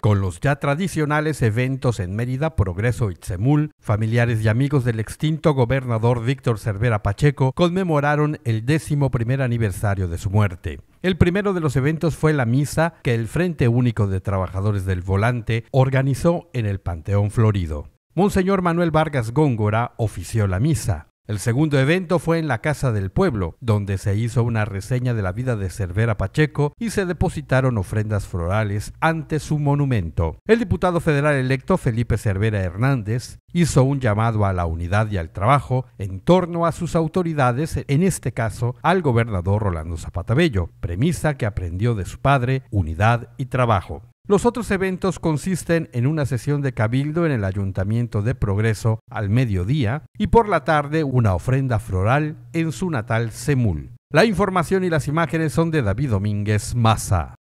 Con los ya tradicionales eventos en Mérida, Progreso y Tzemul, familiares y amigos del extinto gobernador Víctor Cervera Pacheco conmemoraron el décimo primer aniversario de su muerte. El primero de los eventos fue la misa que el Frente Único de Trabajadores del Volante organizó en el Panteón Florido. Monseñor Manuel Vargas Góngora ofició la misa. El segundo evento fue en la Casa del Pueblo, donde se hizo una reseña de la vida de Cervera Pacheco y se depositaron ofrendas florales ante su monumento. El diputado federal electo Felipe Cervera Hernández hizo un llamado a la unidad y al trabajo en torno a sus autoridades, en este caso al gobernador Rolando Zapata premisa que aprendió de su padre, unidad y trabajo. Los otros eventos consisten en una sesión de cabildo en el Ayuntamiento de Progreso al mediodía y por la tarde una ofrenda floral en su natal Semul. La información y las imágenes son de David Domínguez Maza.